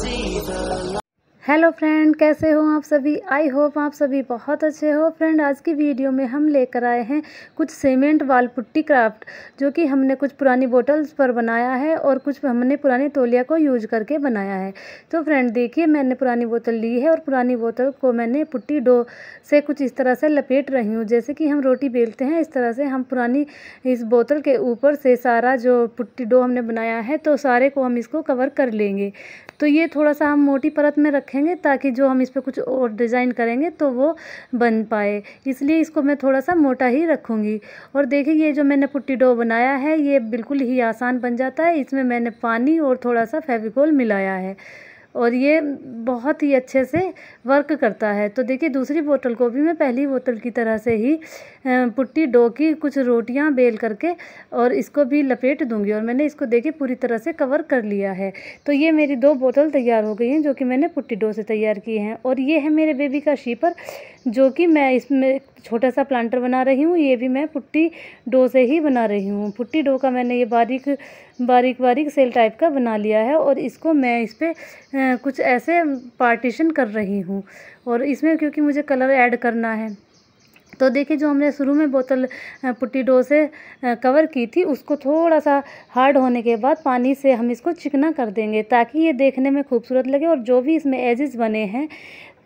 see the light. Hello friend कैसे हो आप सभी आई होप आप सभी बहुत अच्छे हो फ्रेंड आज की वीडियो में हम लेकर आए हैं कुछ सीमेंट वाल पुट्टी क्राफ्ट जो कि हमने कुछ पुरानी बोटल्स पर बनाया है और कुछ हमने पुराने तोलिया को यूज करके बनाया है तो फ्रेंड देखिए मैंने पुरानी बोतल ली है और पुरानी बोतल को मैंने पुट्टी डो से कुछ इस तरह से लपेट रही हूँ जैसे कि हम रोटी बेलते हैं इस तरह से हम पुरानी इस बोतल के ऊपर से सारा जो पुट्टी डो हमने बनाया है तो सारे को हम इसको कवर कर लेंगे तो ये थोड़ा सा हम मोटी परत में रखें रखेंगे ताकि जो हम इस पर कुछ और डिज़ाइन करेंगे तो वो बन पाए इसलिए इसको मैं थोड़ा सा मोटा ही रखूँगी और देखिए ये जो मैंने पुट्टी डो बनाया है ये बिल्कुल ही आसान बन जाता है इसमें मैंने पानी और थोड़ा सा फेविकोल मिलाया है और ये बहुत ही अच्छे से वर्क करता है तो देखिए दूसरी बोतल को भी मैं पहली बोतल की तरह से ही पुट्टी डो की कुछ रोटियां बेल करके और इसको भी लपेट दूंगी और मैंने इसको देखिए पूरी तरह से कवर कर लिया है तो ये मेरी दो बोतल तैयार हो गई हैं जो कि मैंने पुट्टी डो से तैयार की हैं और ये है मेरे बेबी का शीपर जो कि मैं इसमें छोटा सा प्लांटर बना रही हूँ ये भी मैं पुट्टी डो से ही बना रही हूँ पुट्टी डो का मैंने ये बारीक बारीक बारीक सेल टाइप का बना लिया है और इसको मैं इस पर कुछ ऐसे पार्टीशन कर रही हूँ और इसमें क्योंकि मुझे कलर ऐड करना है तो देखिए जो हमने शुरू में बोतल पुट्टी डो से कवर की थी उसको थोड़ा सा हार्ड होने के बाद पानी से हम इसको चिकना कर देंगे ताकि ये देखने में खूबसूरत लगे और जो भी इसमें एजेस बने हैं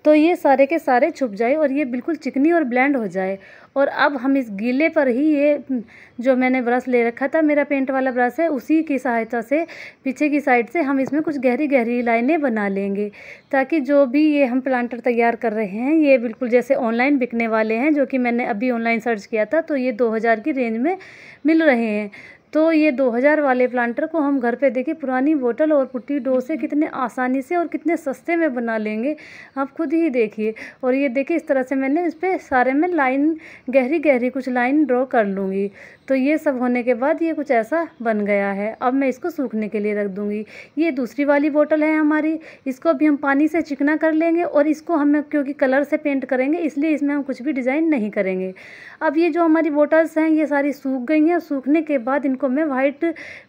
तो ये सारे के सारे छुप जाए और ये बिल्कुल चिकनी और ब्लेंड हो जाए और अब हम इस गीले पर ही ये जो मैंने ब्रश ले रखा था मेरा पेंट वाला ब्रश है उसी की सहायता से पीछे की साइड से हम इसमें कुछ गहरी गहरी लाइनें बना लेंगे ताकि जो भी ये हम प्लांटर तैयार कर रहे हैं ये बिल्कुल जैसे ऑनलाइन बिकने वाले हैं जो कि मैंने अभी ऑनलाइन सर्च किया था तो ये दो हज़ार की रेंज में मिल रहे हैं तो ये 2000 वाले प्लांटर को हम घर पे देखिए पुरानी बोतल और पुट्टी डो से कितने आसानी से और कितने सस्ते में बना लेंगे आप खुद ही देखिए और ये देखिए इस तरह से मैंने इस पर सारे में लाइन गहरी गहरी कुछ लाइन ड्रॉ कर लूँगी तो ये सब होने के बाद ये कुछ ऐसा बन गया है अब मैं इसको सूखने के लिए रख दूँगी ये दूसरी वाली बोतल है हमारी इसको भी हम पानी से चिकना कर लेंगे और इसको हम क्योंकि कलर से पेंट करेंगे इसलिए इसमें हम कुछ भी डिज़ाइन नहीं करेंगे अब ये जो हमारी बोटल्स हैं ये सारी सूख गई हैं सूखने के बाद को मैं वाइट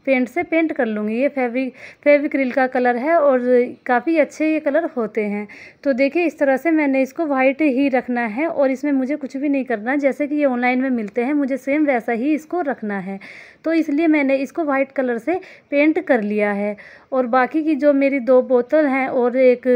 पेंट से पेंट कर लूँगी ये फेविक फेविक्रिल का कलर है और काफ़ी अच्छे ये कलर होते हैं तो देखिए इस तरह से मैंने इसको वाइट ही रखना है और इसमें मुझे कुछ भी नहीं करना जैसे कि ये ऑनलाइन में मिलते हैं मुझे सेम वैसा ही इसको रखना है तो इसलिए मैंने इसको वाइट कलर से पेंट कर लिया है और बाकी की जो मेरी दो बोतल हैं और एक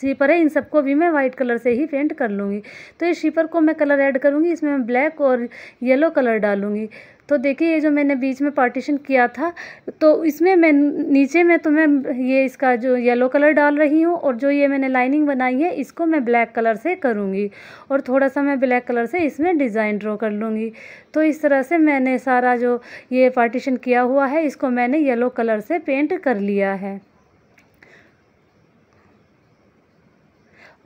शीपर है इन सबको भी मैं वाइट कलर से ही पेंट कर लूँगी तो इस शीपर को मैं कलर ऐड करूँगी इसमें मैं ब्लैक और येलो कलर डालूँगी तो देखिए ये जो मैंने बीच में पार्टीशन किया था तो इसमें मैं नीचे में तो मैं ये इसका जो येलो कलर डाल रही हूँ और जो ये मैंने लाइनिंग बनाई है इसको मैं ब्लैक कलर से करूँगी और थोड़ा सा मैं ब्लैक कलर से इसमें डिज़ाइन ड्रॉ कर लूँगी तो इस तरह से मैंने सारा जो ये पार्टीशन किया हुआ है इसको मैंने येलो कलर से पेंट कर लिया है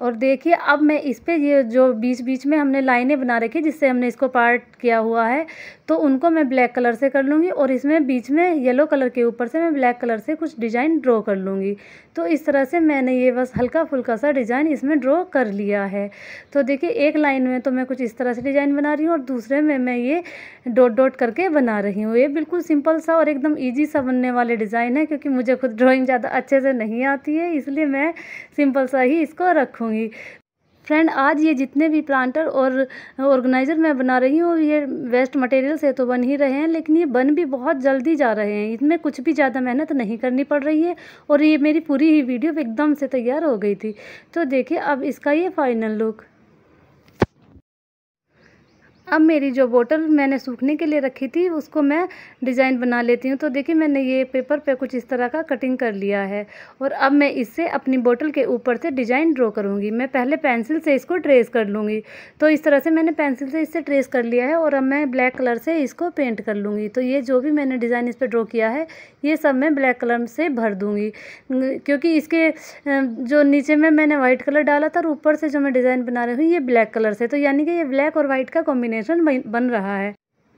और देखिए अब मैं इस पर ये जो बीच बीच में हमने लाइनें बना रखी जिससे हमने इसको पार्ट किया हुआ है तो उनको मैं ब्लैक कलर से कर लूँगी और इसमें बीच में येलो कलर के ऊपर से मैं ब्लैक कलर से कुछ डिज़ाइन ड्रॉ कर लूँगी तो इस तरह से मैंने ये बस हल्का फुल्का सा डिज़ाइन इसमें ड्रॉ कर लिया है तो देखिए एक लाइन में तो मैं कुछ इस तरह से डिज़ाइन बना रही हूँ और दूसरे में मैं ये डॉट डॉट करके बना रही हूँ ये बिल्कुल सिंपल सा और एकदम ईजी सा बनने वाले डिज़ाइन है क्योंकि मुझे खुद ड्रॉइंग ज़्यादा अच्छे से नहीं आती है इसलिए मैं सिंपल सा ही इसको रखूँगी होंगी फ्रेंड आज ये जितने भी प्लांटर और ऑर्गेनाइज़र मैं बना रही हूँ ये वेस्ट मटेरियल से तो बन ही रहे हैं लेकिन ये बन भी बहुत जल्दी जा रहे हैं इसमें कुछ भी ज़्यादा मेहनत नहीं करनी पड़ रही है और ये मेरी पूरी ही वीडियो एकदम से तैयार हो गई थी तो देखिए अब इसका ये फाइनल लुक अब मेरी जो बोटल मैंने सूखने के लिए रखी थी उसको मैं डिज़ाइन बना लेती हूँ तो देखिए मैंने ये पेपर पे कुछ इस तरह का कटिंग कर लिया है और अब मैं इससे अपनी बोटल के ऊपर से डिज़ाइन ड्रॉ करूँगी मैं पहले पेंसिल से इसको ट्रेस कर लूँगी तो इस तरह से मैंने पेंसिल से इससे ट्रेस कर लिया है और अब मैं ब्लैक कलर से इसको पेंट कर लूँगी तो ये जो भी मैंने डिज़ाइन इस पर ड्रॉ किया है ये सब मैं ब्लैक कलर से भर दूँगी क्योंकि इसके जो नीचे में मैंने वाइट कलर डाला था और ऊपर से जो मैं डिज़ाइन बना रही हूँ ये ब्लैक कलर से तो यानी कि ये ब्लैक और वाइट का कॉम्बिनेशन डेस्टिनेशन बन रहा है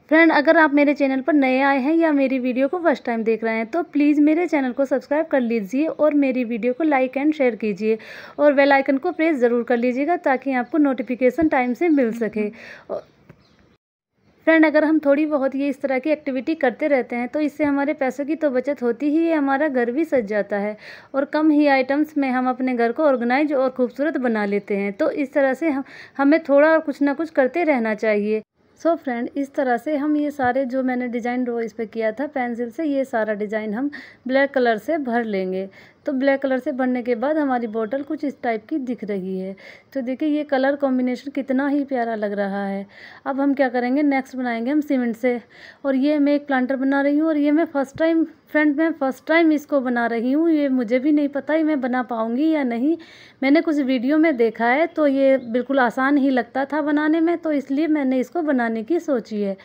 फ्रेंड अगर आप मेरे चैनल पर नए आए हैं या मेरी वीडियो को फर्स्ट टाइम देख रहे हैं तो प्लीज़ मेरे चैनल को सब्सक्राइब कर लीजिए और मेरी वीडियो को लाइक एंड शेयर कीजिए और बेल आइकन को प्रेस ज़रूर कर लीजिएगा ताकि आपको नोटिफिकेशन टाइम से मिल सके फ्रेंड अगर हम थोड़ी बहुत ये इस तरह की एक्टिविटी करते रहते हैं तो इससे हमारे पैसों की तो बचत होती ही है हमारा घर भी सज जाता है और कम ही आइटम्स में हम अपने घर को ऑर्गेनाइज और खूबसूरत बना लेते हैं तो इस तरह से हम हमें थोड़ा कुछ ना कुछ करते रहना चाहिए सो so फ्रेंड इस तरह से हम ये सारे जो मैंने डिज़ाइन ड्रॉ इस पर किया था पेंसिल से ये सारा डिज़ाइन हम ब्लैक कलर से भर लेंगे तो ब्लैक कलर से भरने के बाद हमारी बॉटल कुछ इस टाइप की दिख रही है तो देखिए ये कलर कॉम्बिनेशन कितना ही प्यारा लग रहा है अब हम क्या करेंगे नेक्स्ट बनाएंगे हम सीमेंट से और ये मैं एक प्लांटर बना रही हूँ और ये मैं फ़र्स्ट टाइम फ्रेंड मैं फ़र्स्ट टाइम इसको बना रही हूँ ये मुझे भी नहीं पता ही मैं बना पाऊँगी या नहीं मैंने कुछ वीडियो में देखा है तो ये बिल्कुल आसान ही लगता था बनाने में तो इसलिए मैंने इसको बनाने की सोची है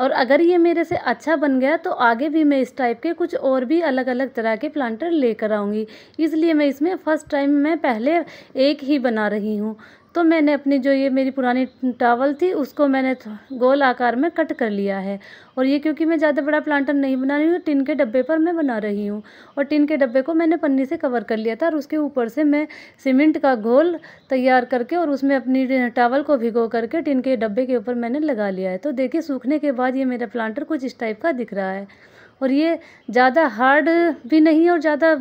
और अगर ये मेरे से अच्छा बन गया तो आगे भी मैं इस टाइप के कुछ और भी अलग अलग तरह के प्लांटर लेकर आऊँगी इसलिए मैं इसमें फ़र्स्ट टाइम मैं पहले एक ही बना रही हूँ तो मैंने अपनी जो ये मेरी पुरानी टावल थी उसको मैंने गोल आकार में कट कर लिया है और ये क्योंकि मैं ज़्यादा बड़ा प्लांटर नहीं बना रही हूँ टिन के डब्बे पर मैं बना रही हूँ और टिन के डब्बे को मैंने पन्नी से कवर कर लिया था और उसके ऊपर से मैं सीमेंट का घोल तैयार करके और उसमें अपनी टावल को भिगो करके टिन के डब्बे के ऊपर मैंने लगा लिया है तो देखिए सूखने के बाद ये मेरा प्लांटर कुछ इस टाइप का दिख रहा है और ये ज़्यादा हार्ड भी नहीं और ज़्यादा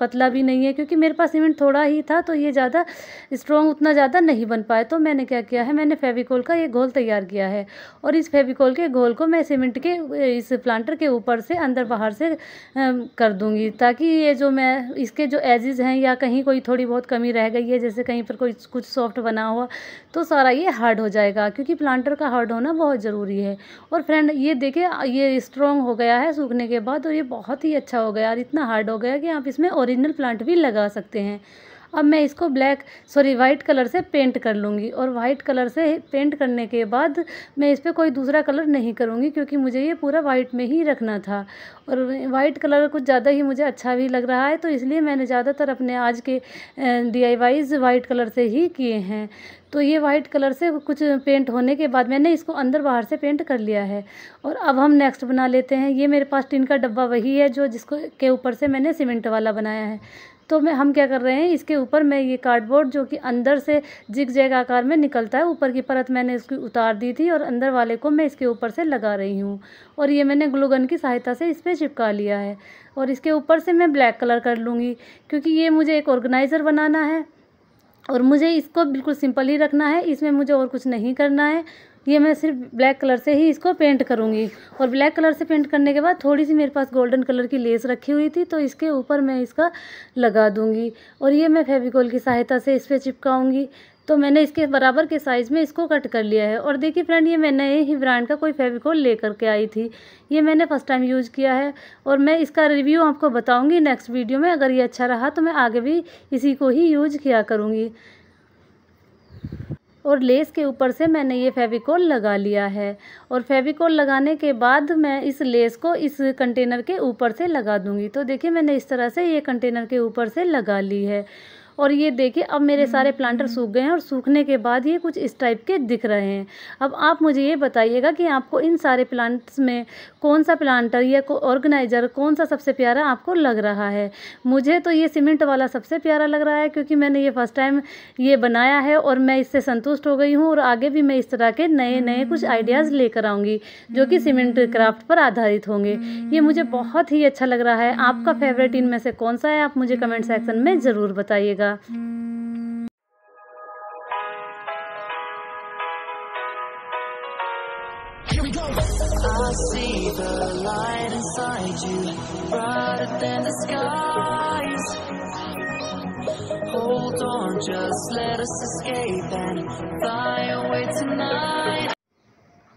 पतला भी नहीं है क्योंकि मेरे पास सीमेंट थोड़ा ही था तो ये ज़्यादा स्ट्रॉन्ग उतना ज़्यादा नहीं बन पाया तो मैंने क्या किया है मैंने फेविकोल का ये घोल तैयार किया है और इस फेविकोल के घोल को मैं सीमेंट के इस प्लांटर के ऊपर से अंदर बाहर से कर दूँगी ताकि ये जो मैं इसके जो एजेज़ हैं या कहीं कोई थोड़ी बहुत कमी रह गई है जैसे कहीं पर कोई कुछ सॉफ्ट बना हुआ तो सारा ये हार्ड हो जाएगा क्योंकि प्लांटर का हार्ड होना बहुत ज़रूरी है और फ्रेंड ये देखें ये स्ट्रॉन्ग हो गया है सूखने के बाद और ये बहुत ही अच्छा हो गया और इतना हार्ड हो गया कि आप इसमें ओरिजिनल प्लांट भी लगा सकते हैं अब मैं इसको ब्लैक सॉरी वाइट कलर से पेंट कर लूँगी और वाइट कलर से पेंट करने के बाद मैं इस पर कोई दूसरा कलर नहीं करूँगी क्योंकि मुझे ये पूरा वाइट में ही रखना था और वाइट कलर कुछ ज़्यादा ही मुझे अच्छा भी लग रहा है तो इसलिए मैंने ज़्यादातर अपने आज के D I Ys white colour से ही किए हैं तो ये वाइट कलर से कुछ पेंट होने के बाद मैंने इसको अंदर बाहर से पेंट कर लिया है और अब हम नेक्स्ट बना लेते हैं ये मेरे पास टिन का डब्बा वही है जो जिसको के ऊपर से मैंने सीमेंट वाला बनाया है तो मैं हम क्या कर रहे हैं इसके ऊपर मैं ये कार्डबोर्ड जो कि अंदर से जिग जैग आकार में निकलता है ऊपर की परत मैंने इसकी उतार दी थी और अंदर वाले को मैं इसके ऊपर से लगा रही हूँ और ये मैंने ग्लूगन की सहायता से इस पर चिपका लिया है और इसके ऊपर से मैं ब्लैक कलर कर लूँगी क्योंकि ये मुझे एक ऑर्गेनाइज़र बनाना है और मुझे इसको बिल्कुल सिंपल ही रखना है इसमें मुझे और कुछ नहीं करना है ये मैं सिर्फ ब्लैक कलर से ही इसको पेंट करूँगी और ब्लैक कलर से पेंट करने के बाद थोड़ी सी मेरे पास गोल्डन कलर की लेस रखी हुई थी तो इसके ऊपर मैं इसका लगा दूँगी और ये मैं फेविकॉल की सहायता से इस पर चिपकाऊँगी तो मैंने इसके बराबर के साइज़ में इसको कट कर लिया है और देखिए फ्रेंड ये मैं नए ही ब्रांड का कोई फेविकोल ले करके आई थी ये मैंने फ़र्स्ट टाइम यूज़ किया है और मैं इसका रिव्यू आपको बताऊँगी नेक्स्ट वीडियो में अगर ये अच्छा रहा तो मैं आगे भी इसी को ही यूज किया करूँगी और लेस के ऊपर से मैंने ये फेविकोल लगा लिया है और फेविकोल लगाने के बाद मैं इस लेस को इस कंटेनर के ऊपर से लगा दूँगी तो देखिए मैंने इस तरह से ये कंटेनर के ऊपर से लगा ली है और ये देखिए अब मेरे सारे प्लांटर हम्म, हम्म। सूख गए हैं और सूखने के बाद ये कुछ इस टाइप के दिख रहे हैं अब आप मुझे ये बताइएगा कि आपको इन सारे प्लांट्स में कौन सा प्लांटर या ऑर्गेनाइज़र कौन सा सबसे प्यारा आपको लग रहा है मुझे तो ये सीमेंट वाला सबसे प्यारा लग रहा है क्योंकि मैंने ये फ़र्स्ट टाइम ये बनाया है और मैं इससे संतुष्ट हो गई हूँ और आगे भी मैं इस तरह के नए नए कुछ आइडियाज़ हम्म, लेकर आऊँगी जो कि सीमेंट क्राफ्ट पर आधारित होंगे ये मुझे बहुत ही अच्छा लग रहा है आपका फेवरेट इनमें से कौन सा है आप मुझे कमेंट सेक्शन में ज़रूर बताइएगा Here we go. I see the light inside you, brighter than the skies. Hold on, just let us escape and fly away tonight.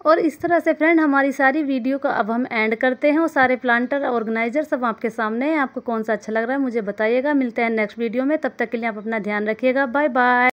और इस तरह से फ्रेंड हमारी सारी वीडियो का अब हम एंड करते हैं और सारे प्लांटर ऑर्गेनाइजर सब आपके सामने हैं आपको कौन सा अच्छा लग रहा है मुझे बताइएगा मिलते हैं नेक्स्ट वीडियो में तब तक के लिए आप अपना ध्यान रखिएगा बाय बाय